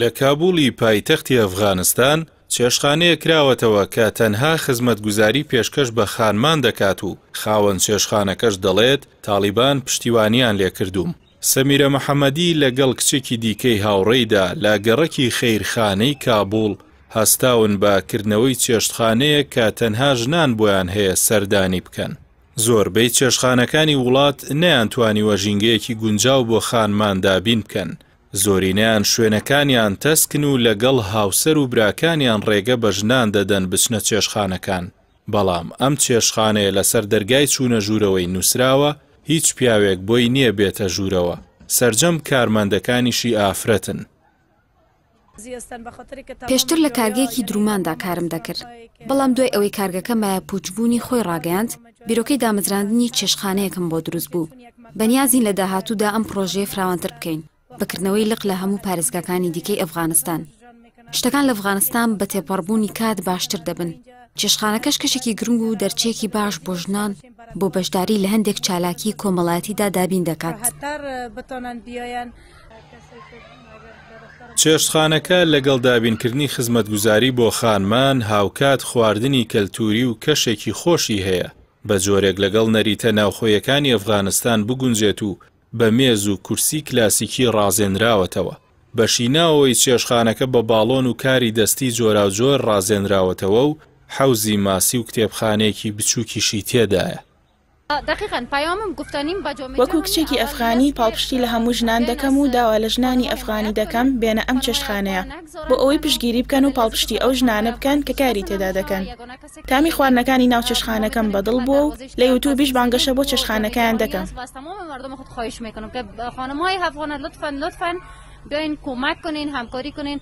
لە کابولی پایتەختی ئەفغانستان چێشخانەیە کراوەتەوە کە تەنها خزمەت گوزاری پێشکەش بە خانمان دەکات و خاوەن چێشخانەکەش دەڵێت تالیبان پشتیوانیان لێکردووم. سەمیرە محەممەدی لەگەڵ کچێکی دیکەی هاوڕێیدا لە گەڕەکی خەیرخانەی کابول هەستاون بەکردنەوەی چێشتخانەیە کە تەنها ژنان بۆیان هەیە سەردانی بکەن. زۆربەی چێشخانەکانی وڵات نەیانتوانیوە ژینگەیەکی گونجاو بۆ خانماندابین بکەن. زۆرینیان شوێنەکانیان تەسکن و لەگەڵ هاوسەر و براکانیان ڕێگە بەژنان دەدەن بچنە چێشخانەکان بەڵام ئەم چێشخانەیە لەسەر دەرگای چوونە ژوورەوەی نووسراوە هیچ پیاوێک بۆی نییە بێتە ژوورەوە سرجەم کارمەندەکانیشی ئافرەتن پێشتر لە کارگەیەکی دروماندا کارم دەکرد بەڵام دوای ئەوەی کارگەکە مایە پوچبوونی خۆی ڕاگەاند بیرۆکەی دامەزراندنی چێشخانەیەکم بۆ دروست بوو بەنیازین لە داهاتوودا ئەم پرۆژێ فراوانتر بکەین بکردنەوەی لق لە هەموو پارێزگاکانی دیکەی ئەفغانستان شتەکان لە ئەفغانستان بە تێپەڕبوونی کات باشتر دەبن چێشخانەکەش کەشێکی گرنگ و دەرچێکی باش بۆ ژنان بۆ بەشداری لە هەندێک چالاکی کۆمەڵاتیدا دابین دەکات چێشخانەکە لەگەڵ دابینکردنی خزمەتگوزاری بۆ خانمان هاوکات خواردنی کەلتوری و کەشێکی خۆشی هەیە بە جۆرێک لەگەڵ نەریتە ناوخۆیەکانی ئەفغانستان بگونجێت و بە مێز و کورسی کلاسیکی ڕازێنراوەتەوە بەشیناەوەی چێشخانەکە بە باڵۆن و کاری دەستی جۆرا و جۆر ڕازێنراوەتەوە و حەوزی ماسی و کتێبخانەیەکی بچووکیشی تێدایە وەکو کچێکی ئەفغانی پاڵپشتی لە هەموو ژنان دەکەم و داوا لە ژنانی ئەفغانی دەکەم بێنە ئەم چێشخانەیە بۆ ئەوەی پشگیری بکەن و پاڵپشتی ئەو ژنانە بکەن کە کاری تێدا دەکەن تامی خواردنەکانی ناو چێشخانەکەم بەدڵ بووە و لە یوتوبیش بانگەشە بۆ چێشخانەکەیان دەکەم. بیاین کمک کنین همکاری کنین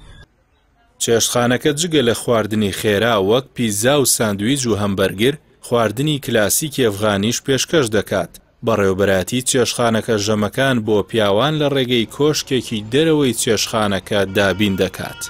چێشخانەکە جگە لە خواردنی خێرا وەک پیزا و ساندویج و هەمبەرگر خواردنی کلاسیکی ئەفغانیش پێشکەش دەکات بەڕێوبەتی چێشخانەکە ژەمەکان بۆ پیاوان لە ڕێگەی کۆشکێکی دەرەوەی چێشخانەکە دابین دەکات.